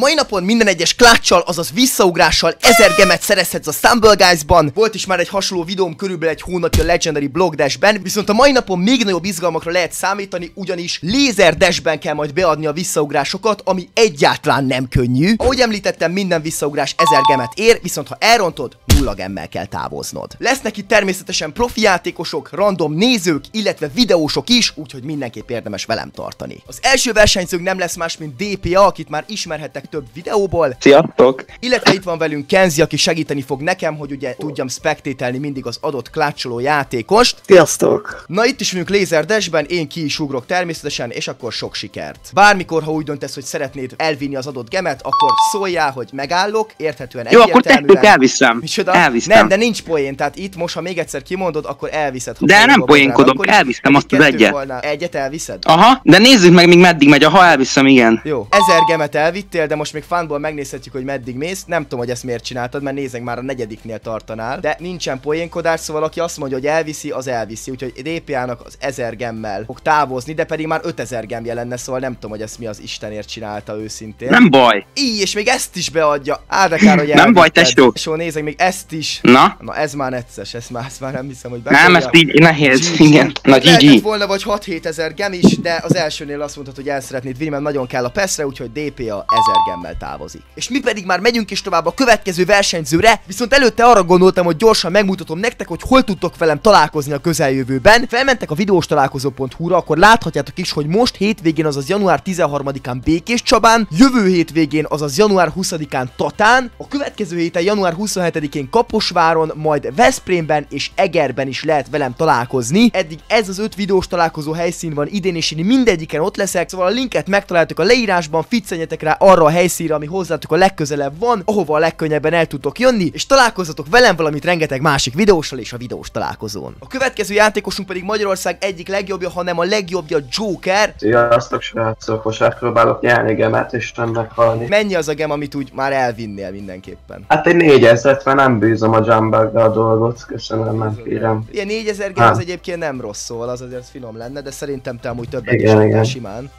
mai napon minden egyes kláccsal, azaz visszaugrással ezer gemet szerezhetsz a Stumble Guys-ban. Volt is már egy hasonló videóm körülbelül egy hónapja Legendary Blog Dash-ben, viszont a mai napon még nagyobb izgalmakra lehet számítani, ugyanis lézer dashben kell majd beadni a visszaugrásokat, ami egyáltalán nem könnyű. Ahogy említettem, minden visszaugrás ezer gemet ér, viszont ha elrontod, nulla gemmel kell távoznod. Lesznek itt természetesen profi játékosok, random nézők, illetve videósok is, úgyhogy mindenképp érdemes velem tartani. Az első versenyzőnk nem lesz más, mint DPA, akit már ismerhettek legtöbb videóból. Sziasztok! Illetve itt van velünk Kenzi, aki segíteni fog nekem, hogy ugye tudjam spektételni mindig az adott klácsoló játékost. Sziasztok! Na itt is vagyunk Laser Dashben, én ki is ugrok természetesen, és akkor sok sikert. Bármikor, ha úgy döntesz, hogy szeretnéd elvinni az adott gemet, akkor szóljál, hogy megállok, érthetően Jó, akkor tettük, elviszem. Micsoda? Elviszem. Nem, de nincs poén, tehát itt most, ha még egyszer kimondod, akkor elviszed. de nem poénkodok, elviszem azt az egyet. Volna. Egyet elviszed? Aha, de nézzük meg, még meddig megy, ha elviszem, igen. Jó, ezer gemet elvittél, de most még fanból megnézhetjük, hogy meddig mész. Nem tudom, hogy ezt miért csináltad, mert nézek már a negyediknél tartanál. De nincsen poénkodás, szóval aki azt mondja, hogy elviszi, az elviszi. Úgyhogy DPA-nak az 1000 gemmel fog távozni, de pedig már 5000 gem jelenne, szóval nem tudom, hogy ezt mi az Istenért csinálta őszintén. Nem baj. Így, és még ezt is beadja. Á, de hogy elvitted. Nem baj, testó. Só, nézek még ezt is. Na? Na, ez már necces, ez már, ezt már nem hiszem, hogy be. Nem, ez így nehéz, igen. Na, így. Lehetett volna vagy 6 7000 gem is, de az elsőnél azt mondhatod, hogy el szeretnéd vinni, mert nagyon kell a peszre, úgyhogy DPA 1000 gem gemmel távozik. És mi pedig már megyünk is tovább a következő versenyzőre, viszont előtte arra gondoltam, hogy gyorsan megmutatom nektek, hogy hol tudtok velem találkozni a közeljövőben. Felmentek a videós találkozó.hu-ra, akkor láthatjátok is, hogy most hétvégén, azaz január 13-án Békés Csabán, jövő hétvégén, azaz január 20-án Tatán, a következő héten január 27-én Kaposváron, majd Veszprémben és Egerben is lehet velem találkozni. Eddig ez az öt videós találkozó helyszín van idén, és én mindegyiken ott leszek, szóval a linket megtaláltok a leírásban, ficcenjetek rá arra a helyszínre, ami hozzátok a legközelebb van, ahova a legkönnyebben el tudtok jönni, és találkozatok velem valamit rengeteg másik videóssal és a videós találkozón. A következő játékosunk pedig Magyarország egyik legjobbja, hanem a legjobbja Joker. Sziasztok, srácok, most megpróbálok nyelni gemet és nem meghalni. Mennyi az a gem, amit úgy már elvinnél mindenképpen? Hát egy 4000, mert nem bűzöm a jumbaggal a dolgot, köszönöm, nem kérem. Ilyen 4000 gem az egyébként nem rossz, szóval az azért finom lenne, de szerintem te amúgy többet igen, is igen. simán.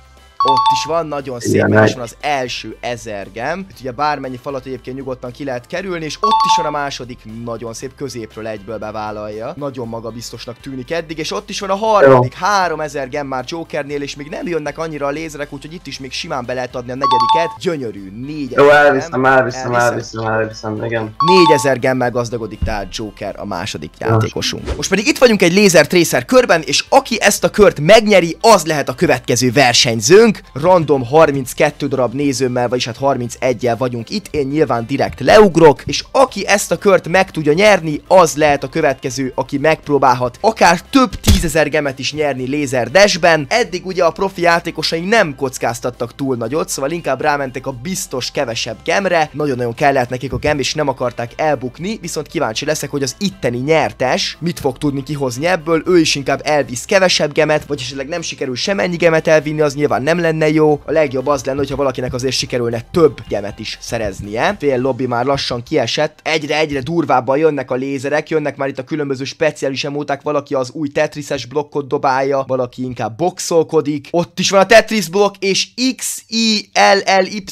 Ott is van, nagyon szép, Igen, mert hát- van az első ezergem. Itt ugye bármennyi falat egyébként nyugodtan ki lehet kerülni, és ott is van a második, nagyon szép, középről egyből bevállalja. Nagyon magabiztosnak tűnik eddig, és ott is van a harmadik, ezer gem már Jokernél, és még nem jönnek annyira a lézerek, úgyhogy itt is még simán be lehet adni a negyediket. Gyönyörű, négy Jó, elviszem, elviszem, elviszem, elviszem, igen. ezer gemmel gazdagodik, tehát Joker a második játékosunk. Most pedig itt vagyunk egy lézer körben, és aki ezt a kört megnyeri, az lehet a következő versenyzőnk. Blank, random 32 darab nézőmmel, vagyis hát 31-el vagyunk itt, én nyilván direkt leugrok, és aki ezt a kört meg tudja nyerni, az lehet a következő, aki megpróbálhat akár több tízezer gemet is nyerni lézer dashben. Eddig ugye a profi játékosai nem kockáztattak túl nagyot, szóval inkább rámentek a biztos kevesebb gemre, nagyon-nagyon kellett nekik a gem, és nem akarták elbukni, viszont kíváncsi leszek, hogy az itteni nyertes mit fog tudni kihozni ebből, ő is inkább elvisz kevesebb gemet, vagy esetleg nem sikerül semennyi gemet elvinni, az nyilván nem lenne jó, a legjobb az lenne, hogyha valakinek azért sikerülne több gemet is szereznie. Fél lobby már lassan kiesett, egyre-egyre durvábban jönnek a lézerek, jönnek már itt a különböző speciális emóták, valaki az új Tetrises blokkot dobálja, valaki inkább boxolkodik, ott is van a Tetris blokk, és X, I, L, L, Y,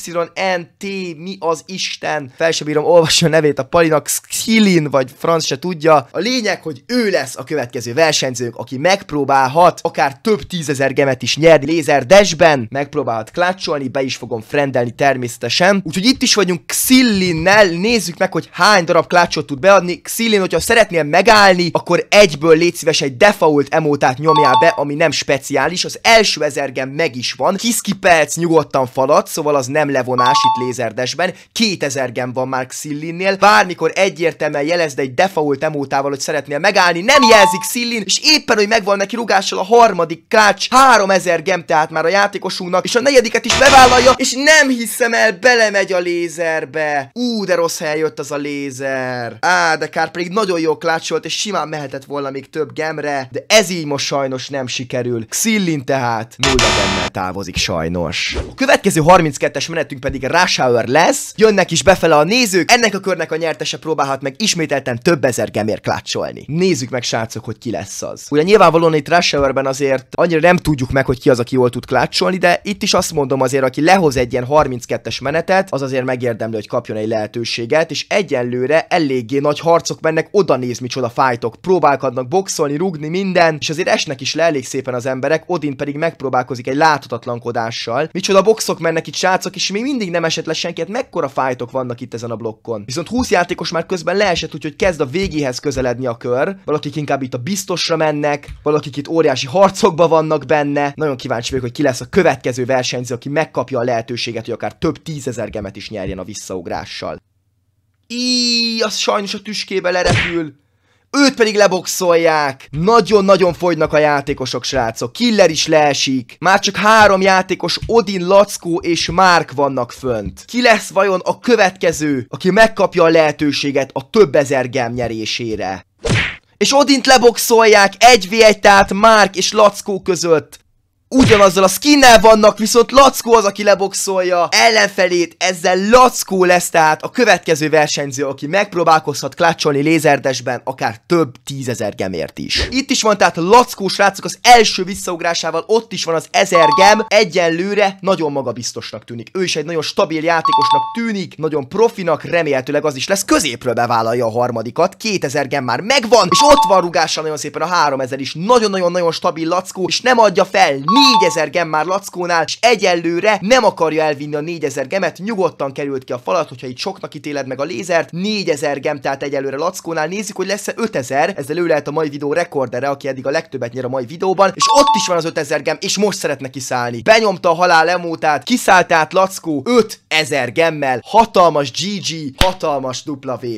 N, T, mi az Isten? Fel sem bírom olvasni a nevét a Palinak, Xilin, vagy Franz se tudja. A lényeg, hogy ő lesz a következő versenyzőnk, aki megpróbálhat akár több tízezer gemet is nyerni lézer dashben, igen, megpróbált klácsolni, be is fogom frendelni természetesen. Úgyhogy itt is vagyunk Xillinnel, nézzük meg, hogy hány darab klácsot tud beadni. Xillin, hogyha szeretnél megállni, akkor egyből légy szíves egy default emótát nyomjál be, ami nem speciális, az első ezergen meg is van. Kiszki perc nyugodtan falat, szóval az nem levonás itt lézerdesben. 2000 gen van már Xillinnél. Bármikor egyértelműen jelezd egy default emótával, hogy szeretnél megállni, nem jelzik Xillin, és éppen, hogy megvan neki rugással a harmadik klács, 3000 gem, tehát már a játékos gyilkosunknak, és a negyediket is bevállalja, és nem hiszem el, belemegy a lézerbe. Ú, de rossz hely jött az a lézer. Á, de kár pedig nagyon jó klácsolt, és simán mehetett volna még több gemre, de ez így most sajnos nem sikerül. Xillin tehát nulla gemmel távozik sajnos. A következő 32-es menetünk pedig Rashauer lesz, jönnek is befele a nézők, ennek a körnek a nyertese próbálhat meg ismételten több ezer gemért klácsolni. Nézzük meg, srácok, hogy ki lesz az. Ugye nyilvánvalóan itt Rashauerben azért annyira nem tudjuk meg, hogy ki az, aki jól tud klácsolni, de itt is azt mondom azért, aki lehoz egy ilyen 32-es menetet, az azért megérdemli, hogy kapjon egy lehetőséget, és egyenlőre eléggé nagy harcok mennek, oda néz micsoda fájtok, próbálkodnak boxolni, rugni, minden, és azért esnek is le elég szépen az emberek, Odin pedig megpróbálkozik egy láthatatlankodással. Micsoda boxok mennek itt srácok, és még mindig nem esett le senki, hát mekkora fájtok vannak itt ezen a blokkon. Viszont 20 játékos már közben leesett, úgyhogy kezd a végéhez közeledni a kör. Valakik inkább itt a biztosra mennek, valakik itt óriási harcokba vannak benne. Nagyon kíváncsi vagyok, hogy ki lesz a következő versenyző, aki megkapja a lehetőséget, hogy akár több tízezer gemet is nyerjen a visszaugrással. Íj, az sajnos a tüskébe lerepül. Őt pedig leboxolják. Nagyon-nagyon fogynak a játékosok, srácok. Killer is leesik. Már csak három játékos, Odin, Lackó és Márk vannak fönt. Ki lesz vajon a következő, aki megkapja a lehetőséget a több ezer gem nyerésére? És Odint leboxolják 1v1, tehát Márk és Lackó között ugyanazzal a skinnel vannak, viszont Lackó az, aki leboxolja ellenfelét, ezzel Lackó lesz tehát a következő versenyző, aki megpróbálkozhat klácsolni lézerdesben akár több tízezer gemért is. Itt is van tehát a Lackó srácok az első visszaugrásával, ott is van az ezer gem, egyenlőre nagyon magabiztosnak tűnik. Ő is egy nagyon stabil játékosnak tűnik, nagyon profinak, remélhetőleg az is lesz, középről bevállalja a harmadikat, 2000 gem már megvan, és ott van rugással nagyon szépen a 3000 is, nagyon-nagyon-nagyon stabil Lackó, és nem adja fel, 4000 gem már Lackónál, és egyelőre nem akarja elvinni a 4000 gemet, nyugodtan került ki a falat, hogyha itt soknak ítéled meg a lézert, 4000 gem, tehát egyelőre Lackónál nézzük, hogy lesz-e 5000, ezzel ő lehet a mai videó rekordere, aki eddig a legtöbbet nyer a mai videóban, és ott is van az 5000 gem, és most szeretne kiszállni. Benyomta a halál emótát, kiszállt át Lackó 5000 gemmel, hatalmas GG, hatalmas W.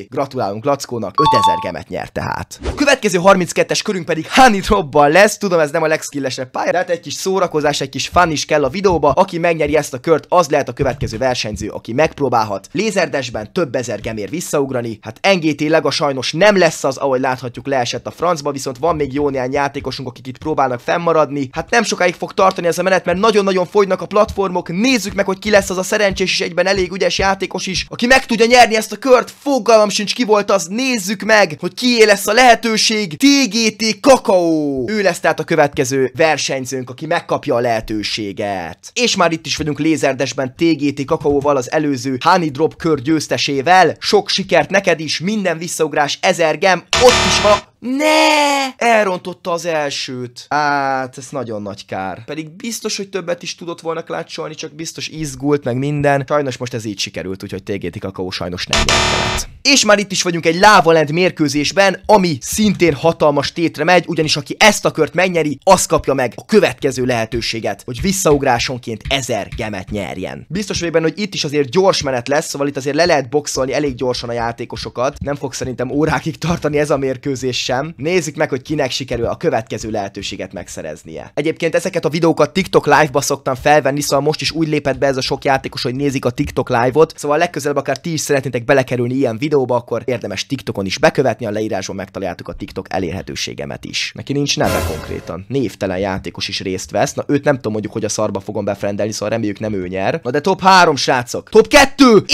Gratulálunk Lackónak, 5000 gemet nyert tehát. A következő 32-es körünk pedig Hani Robban lesz, tudom ez nem a legskillesebb pálya, de hát egy kis szó szórakozás, egy kis fan is kell a videóba. Aki megnyeri ezt a kört, az lehet a következő versenyző, aki megpróbálhat lézerdesben több ezer gemér visszaugrani. Hát NGT lega sajnos nem lesz az, ahogy láthatjuk leesett a francba, viszont van még jó néhány játékosunk, akik itt próbálnak fennmaradni. Hát nem sokáig fog tartani ez a menet, mert nagyon-nagyon fogynak a platformok. Nézzük meg, hogy ki lesz az a szerencsés és egyben elég ügyes játékos is, aki meg tudja nyerni ezt a kört. Fogalmam sincs ki volt az, nézzük meg, hogy ki lesz a lehetőség. TGT Kakao! Ő lesz tehát a következő versenyzőnk, aki meg megkapja a lehetőséget. És már itt is vagyunk lézerdesben TGT kakaóval az előző Honey Drop kör győztesével. Sok sikert neked is, minden visszaugrás ezer gem, ott is van ne! Elrontotta az elsőt. Hát, ez nagyon nagy kár. Pedig biztos, hogy többet is tudott volna klácsolni, csak biztos izgult meg minden. Sajnos most ez így sikerült, úgyhogy TGT Kakao sajnos nem lett. És már itt is vagyunk egy lávalent mérkőzésben, ami szintén hatalmas tétre megy, ugyanis aki ezt a kört megnyeri, az kapja meg a következő lehetőséget, hogy visszaugrásonként ezer gemet nyerjen. Biztos vagyok benne, hogy itt is azért gyors menet lesz, szóval itt azért le lehet boxolni elég gyorsan a játékosokat. Nem fog szerintem órákig tartani ez a mérkőzés sem, nézzük meg, hogy kinek sikerül a következő lehetőséget megszereznie. Egyébként ezeket a videókat TikTok live-ba szoktam felvenni, szóval most is úgy lépett be ez a sok játékos, hogy nézik a TikTok live-ot, szóval legközelebb akár ti is szeretnétek belekerülni ilyen videóba, akkor érdemes TikTokon is bekövetni, a leírásban megtaláltuk a TikTok elérhetőségemet is. Neki nincs neve konkrétan. Névtelen játékos is részt vesz, na őt nem tudom mondjuk, hogy a szarba fogom befrendelni, szóval reméljük nem ő nyer. Na de top 3 srácok. Top 2!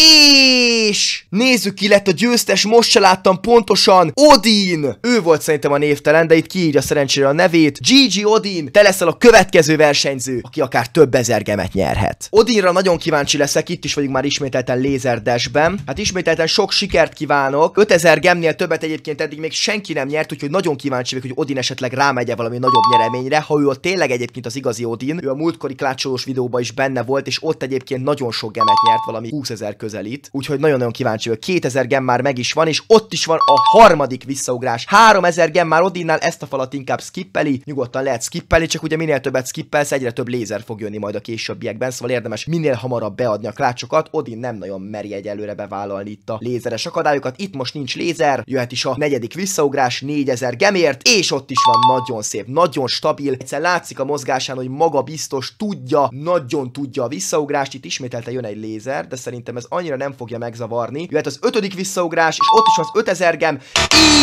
És nézzük ki lett a győztes, most se láttam pontosan. Odin! Ő volt szerintem a névtelen, de itt kiírja szerencsére a nevét. Gigi Odin, te leszel a következő versenyző, aki akár több ezer gemet nyerhet. Odinra nagyon kíváncsi leszek, itt is vagyunk már ismételten lézerdesben. Hát ismételten sok sikert kívánok. 5000 gemnél többet egyébként eddig még senki nem nyert, úgyhogy nagyon kíváncsi vagyok, hogy Odin esetleg rámegye valami nagyobb nyereményre, ha ő a tényleg egyébként az igazi Odin. Ő a múltkori klácsolós videóban is benne volt, és ott egyébként nagyon sok gemet nyert, valami 20 ezer közelít. Úgyhogy nagyon-nagyon kíváncsi vagyok. 2000 gem már meg is van, és ott is van a harmadik visszaugrás. 3 3000 gem már Odinnál ezt a falat inkább skippeli, nyugodtan lehet skippeli, csak ugye minél többet skippelsz, egyre több lézer fog jönni majd a későbbiekben, szóval érdemes minél hamarabb beadni a klácsokat, Odin nem nagyon meri egyelőre bevállalni itt a lézeres akadályokat, itt most nincs lézer, jöhet is a negyedik visszaugrás 4000 gemért, és ott is van nagyon szép, nagyon stabil, egyszer látszik a mozgásán, hogy maga biztos tudja, nagyon tudja a visszaugrást, itt ismételte jön egy lézer, de szerintem ez annyira nem fogja megzavarni, jöhet az ötödik visszaugrás, és ott is az 5000 gem,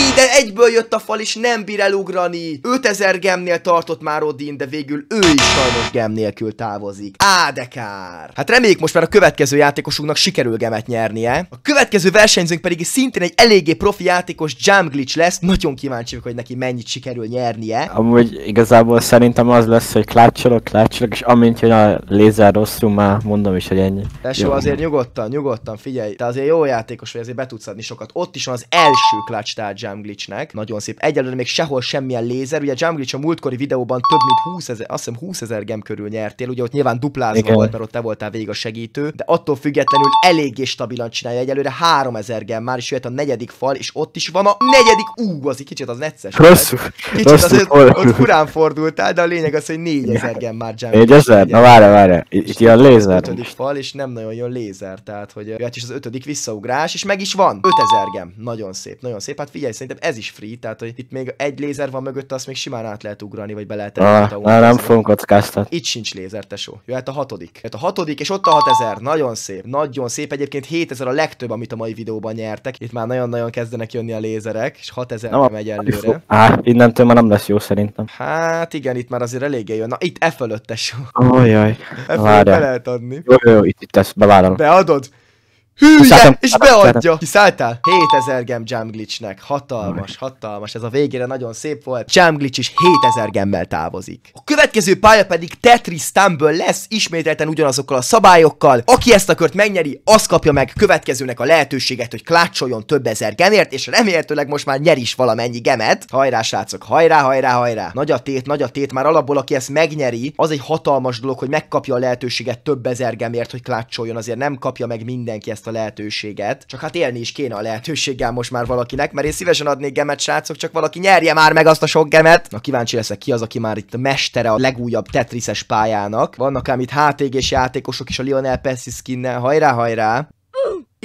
így, de egyből jött jött a fal, és nem bír elugrani. 5000 gemnél tartott már Odin, de végül ő is sajnos gem nélkül távozik. Á, de kár. Hát reméljük most már a következő játékosunknak sikerül gemet nyernie. A következő versenyzőnk pedig szintén egy eléggé profi játékos Jam Glitch lesz. Nagyon kíváncsi hogy neki mennyit sikerül nyernie. Amúgy igazából szerintem az lesz, hogy klácsolok, klácsolok, és amint jön a lézer rosszul, már mondom is, hogy ennyi. Tesó, azért nyugodtan, nyugodtan, figyelj, te azért jó játékos vagy, azért be tudsz adni sokat. Ott is van az első klács Jam glitchnek. Na nagyon szép. Egyelőre még sehol semmilyen lézer. Ugye Jamgrich a múltkori videóban több mint 20 ezer, azt hiszem 20 ezer gem körül nyertél, ugye ott nyilván duplázva Igen. volt, mert ott te voltál végig a segítő, de attól függetlenül eléggé stabilan csinálja egyelőre 3000 gem már, is jöhet a negyedik fal, és ott is van a negyedik, ú, az egy kicsit az necces. Kicsit az, ott, ott furán fordultál, de a lényeg az, hogy 4000 gem már Jamgrich. 4000? Na várj, várj, itt jön lézer. Ötödik fal, és nem nagyon jön lézer, tehát hogy hát is az ötödik visszaugrás, és meg is van. 5000 gem, nagyon szép, nagyon szép. Hát figyelj, szerintem ez is free, így, tehát hogy itt még egy lézer van mögött azt még simán át lehet ugrani, vagy be lehet ah, ah, nem, fogunk kockáztatni. Itt sincs lézer, tesó. Jöhet a hatodik. Jöhet a hatodik, és ott a 6000. Nagyon szép. Nagyon szép. Egyébként 7000 a legtöbb, amit a mai videóban nyertek. Itt már nagyon-nagyon kezdenek jönni a lézerek, és 6000 nem megy előre. Á, innentől már nem lesz jó szerintem. Hát igen, itt már azért eléggé jön. Na, itt e fölött, tesó. Ajaj. Oh, e be lehet adni. Jó, jó, itt, itt ezt bevállalom. Beadod? Hülye! És beadja! Kiszálltál? 7000 gem jam glitchnek. Hatalmas, hatalmas. Ez a végére nagyon szép volt. Jam glitch is 7000 gemmel távozik. A következő pálya pedig Tetris Tumble lesz, ismételten ugyanazokkal a szabályokkal. Aki ezt a kört megnyeri, az kapja meg következőnek a lehetőséget, hogy klácsoljon több ezer gemért, és remélhetőleg most már nyer is valamennyi gemet. Hajrá, srácok! Hajrá, hajrá, hajrá! Nagy a tét, nagy a tét. Már alapból, aki ezt megnyeri, az egy hatalmas dolog, hogy megkapja a lehetőséget több ezer gemért, hogy klácsoljon. Azért nem kapja meg mindenki ezt ezt a lehetőséget. Csak hát élni is kéne a lehetőséggel most már valakinek, mert én szívesen adnék gemet, srácok, csak valaki nyerje már meg azt a sok gemet. Na kíváncsi leszek ki az, aki már itt a mestere a legújabb Tetrises pályának. Vannak ám itt HTG-s játékosok is a Lionel Messi skinnel, hajrá, hajrá!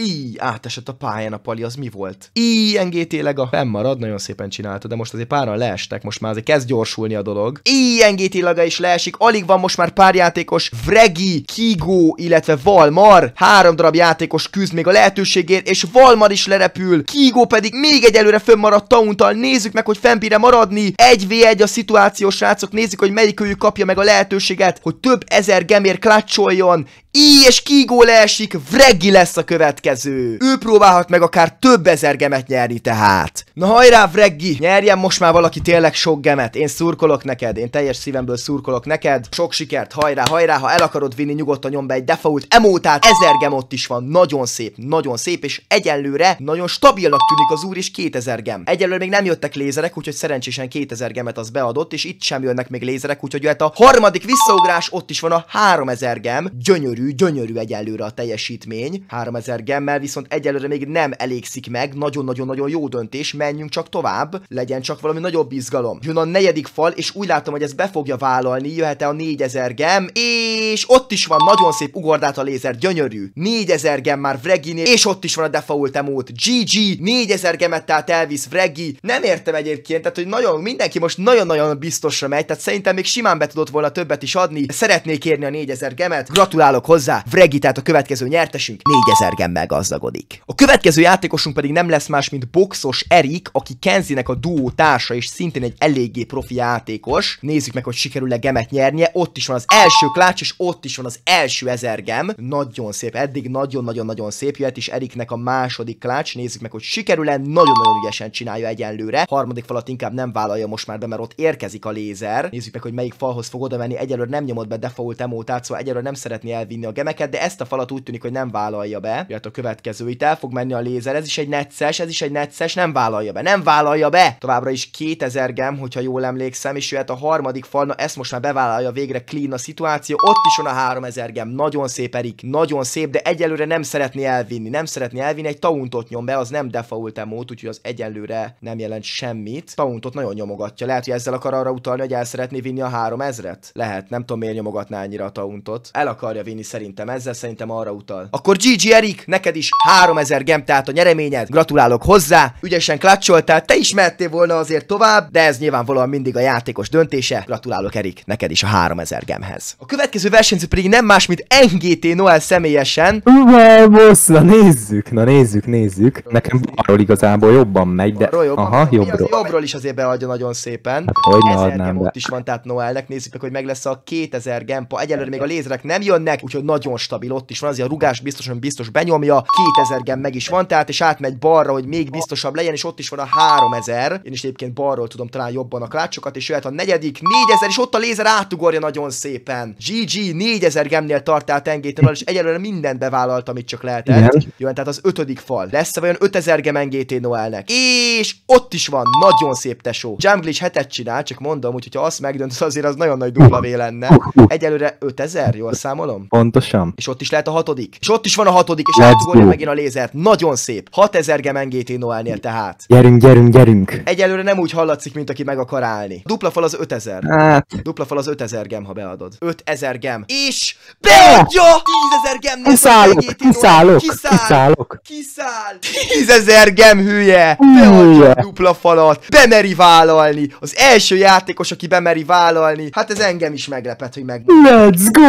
így átesett a pályán a pali, az mi volt? Ilyen GT-leg a fennmarad, nagyon szépen csinálta, de most azért páran leestek, most már azért kezd gyorsulni a dolog. Ilyen gt is leesik, alig van most már pár játékos, Vregi, Kigo, illetve Valmar, három darab játékos küzd még a lehetőségért, és Valmar is lerepül, Kigo pedig még egyelőre fönnmaradt Tauntal, nézzük meg, hogy fennbír maradni, 1v1 a szituációs srácok, nézzük, hogy melyikőjük kapja meg a lehetőséget, hogy több ezer gemér klácsoljon, I és Kigo leesik, Vregi lesz a következő következő. Ő próbálhat meg akár több ezer gemet nyerni tehát. Na hajrá, Vreggi! Nyerjen most már valaki tényleg sok gemet. Én szurkolok neked, én teljes szívemből szurkolok neked. Sok sikert, hajrá, hajrá, ha el akarod vinni, nyugodtan nyomd be egy default emótát. Ezer gem ott is van, nagyon szép, nagyon szép, és egyenlőre nagyon stabilnak tűnik az úr is 2000 gem. Egyelőre még nem jöttek lézerek, úgyhogy szerencsésen 2000 gemet az beadott, és itt sem jönnek még lézerek, úgyhogy jöhet a harmadik visszaugrás, ott is van a 3000 gem. Gyönyörű, gyönyörű egyelőre a teljesítmény. 3000 gem védelemmel viszont egyelőre még nem elégszik meg, nagyon-nagyon-nagyon jó döntés, menjünk csak tovább, legyen csak valami nagyobb izgalom. Jön a negyedik fal, és úgy látom, hogy ez be fogja vállalni, jöhet-e a 4000 gem, és ott is van, nagyon szép ugordát a lézer, gyönyörű. 4000 gem már Vreginél, és ott is van a default emót. GG, 4000 gemet tehát elvisz Vregi. Nem értem egyébként, tehát hogy nagyon, mindenki most nagyon-nagyon biztosra megy, tehát szerintem még simán be tudott volna többet is adni. Szeretnék kérni a 4000 gemet, gratulálok hozzá, Vregi tehát a következő nyertesünk 4000 gemmel gazdagodik. A következő játékosunk pedig nem lesz más, mint boxos Erik, aki Kenzinek a duó társa, és szintén egy eléggé profi játékos. Nézzük meg, hogy sikerül-e gemet nyernie. Ott is van az első klács, és ott is van az első ezer gem. Nagyon szép, eddig nagyon-nagyon-nagyon szép jöhet, és Eriknek a második klács. Nézzük meg, hogy sikerül-e, nagyon-nagyon ügyesen csinálja egyenlőre. Harmadik falat inkább nem vállalja most már be, mert ott érkezik a lézer. Nézzük meg, hogy melyik falhoz fog oda menni. Egyelőre nem nyomott be default emótát, szóval egyelőre nem szeretné elvinni a gemeket, de ezt a falat úgy tűnik, hogy nem vállalja be. Jöhet a a következő. Itt el fog menni a lézer, ez is egy netces ez is egy netces nem vállalja be, nem vállalja be! Továbbra is 2000 gem, hogyha jól emlékszem, és jöhet a harmadik fal, na ezt most már bevállalja végre clean a szituáció, ott is van a 3000 gem, nagyon szép Erik, nagyon szép, de egyelőre nem szeretné elvinni, nem szeretné elvinni, egy tauntot nyom be, az nem default emót, úgyhogy az egyelőre nem jelent semmit. Tauntot nagyon nyomogatja, lehet, hogy ezzel akar arra utalni, hogy el szeretné vinni a 3000-et? Lehet, nem tudom miért nyomogatná annyira a tauntot. El akarja vinni szerintem, ezzel szerintem arra utal. Akkor GG Erik, ne neked is 3000 gem, tehát a nyereményed. Gratulálok hozzá, ügyesen klatcsoltál, te is mehettél volna azért tovább, de ez nyilvánvalóan mindig a játékos döntése. Gratulálok Erik, neked is a 3000 gemhez. A következő versenyző pedig nem más, mint NGT Noel személyesen. Uva, bossz, na nézzük, na nézzük, nézzük. Nekem arról igazából jobban megy, de... Arról jobban, Aha, jobbról. jobbról is azért beadja nagyon szépen. Hát, hogy ne adnám be. ott is van, tehát Noelnek nézzük meg, hogy meg lesz a 2000 gempa. Egyelőre még a lézerek nem jönnek, úgyhogy nagyon stabil ott is van, azért a rugás biztosan biztos benyomja alja 2000 gen meg is van, tehát és átmegy balra, hogy még biztosabb legyen, és ott is van a 3000. Én is egyébként balról tudom talán jobban a klácsokat, és jöhet a negyedik, 4000, és ott a lézer átugorja nagyon szépen. GG 4000 gemnél tartál tengétől, és egyelőre mindent bevállalt, amit csak lehetett. jó, Jön, tehát az ötödik fal. lesz -e vajon 5000 gem NGT Noelnek? És ott is van, nagyon szép tesó. is hetet csinál, csak mondom, hogy ha azt megdöntöd, azért az nagyon nagy duplavé uh, lenne. Uh, uh. Egyelőre 5000, jól számolom? Pontosan. És ott is lehet a hatodik. És ott is van a hatodik, és átugorja megint a lézert. Nagyon szép. 6000 gemen GT Noelnél tehát. Gyerünk, gyerünk, gyerünk. Egyelőre nem úgy hallatszik, mint aki meg akar állni. Dupla fal az 5000. Hát. Dupla fal az 5000 gem, ha beadod. 5000 gem. És beadja! 10000 gem Kiszállok, kiszállok, kiszállok. Kiszáll. 10000 gem hülye. Beadja a dupla falat. Bemeri vállalni. Az első játékos, aki bemeri vállalni. Hát ez engem is meglepet, hogy meg. Let's go!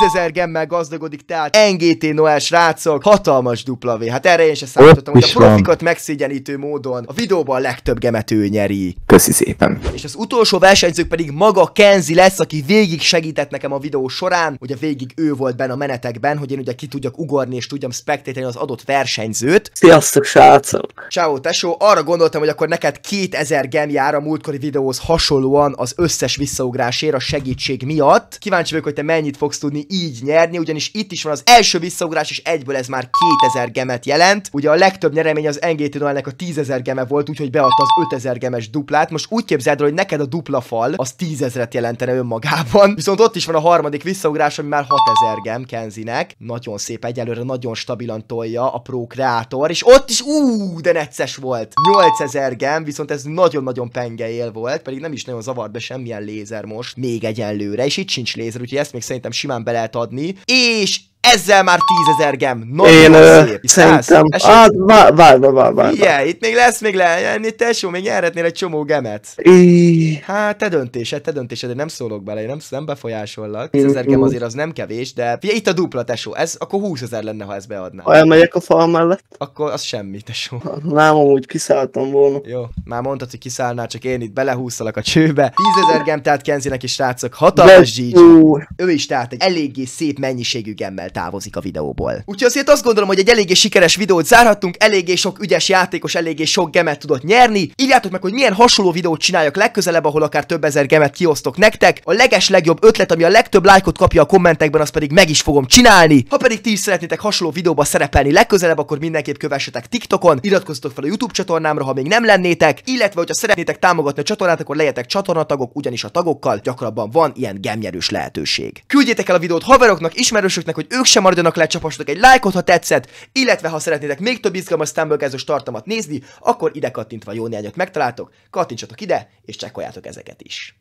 10000 gemmel gazdagodik, tehát NGT Noel srácok, hatalmas dupla V. Hát erre én sem számítottam, hogy a profikat megszégyenítő módon a videóban a legtöbb gemető nyeri. Köszi szépen. És az utolsó versenyző pedig maga Kenzi lesz, aki végig segített nekem a videó során, ugye végig ő volt benne a menetekben, hogy én ugye ki tudjak ugorni és tudjam spektételni az adott versenyzőt. Sziasztok, srácok! Ciao, tesó! Arra gondoltam, hogy akkor neked 2000 gem jár a múltkori videóhoz hasonlóan az összes visszaugrásért a segítség miatt. Kíváncsi vagyok, hogy te mennyit fogsz tudni így nyerni, ugyanis itt is van az első visszaugrás visszaugrás, és egyből ez már 2000 gemet jelent. Ugye a legtöbb nyeremény az NGT Noelnek a 10.000 geme volt, úgyhogy beadta az 5000 gemes duplát. Most úgy képzeld el, hogy neked a dupla fal az 10.000-et jelentene önmagában. Viszont ott is van a harmadik visszaugrás, ami már 6000 gem Kenzinek. Nagyon szép, egyelőre nagyon stabilan tolja a Pro Creator, és ott is ú, de necces volt. 8000 gem, viszont ez nagyon-nagyon él volt, pedig nem is nagyon zavar be semmilyen lézer most, még egyelőre, és itt sincs lézer, úgyhogy ezt még szerintem simán be lehet adni. És ezzel már tízezer gem. Nagyon Én szép. Itt szerintem, hát várj, várj, várj, várj. Igen, itt még lesz, még lenni, tesó, még nyerhetnél egy csomó gemet. I... Hát, te döntésed, te döntésed, de nem szólok bele, én nem, nem befolyásollak. Tízezer gem azért az nem kevés, de figyelj, itt a dupla, tesó, ez akkor húszezer lenne, ha ezt beadná. Ha elmegyek a fal mellett? Akkor az semmi, tesó. Nem, amúgy kiszálltam volna. Jó, már mondtad, hogy kiszállnál, csak én itt belehúszalak a csőbe. Tízezer gem, tehát Kenzinek is srácok, hatalmas GG. Ő is tehát egy eléggé szép mennyiségű gemmel távozik a videóból. Úgyhogy azért azt gondolom, hogy egy eléggé sikeres videót zárhattunk, eléggé sok ügyes játékos, eléggé sok gemet tudott nyerni. Írjátok meg, hogy milyen hasonló videót csináljak legközelebb, ahol akár több ezer gemet kiosztok nektek. A leges legjobb ötlet, ami a legtöbb lájkot kapja a kommentekben, azt pedig meg is fogom csinálni. Ha pedig ti is szeretnétek hasonló videóba szerepelni legközelebb, akkor mindenképp kövessetek TikTokon, iratkozzatok fel a YouTube csatornámra, ha még nem lennétek, illetve hogyha szeretnétek támogatni a csatornát, akkor legyetek csatornatagok, ugyanis a tagokkal gyakrabban van ilyen gemnyerős lehetőség. Küldjétek el a videót haveroknak, ismerősöknek, hogy ők sem maradjanak le, csapassatok egy lájkot, ha tetszett, illetve ha szeretnétek még több izgalmas stumbleguys tartalmat nézni, akkor ide kattintva jó néhányat megtaláltok, kattintsatok ide, és csekkoljátok ezeket is.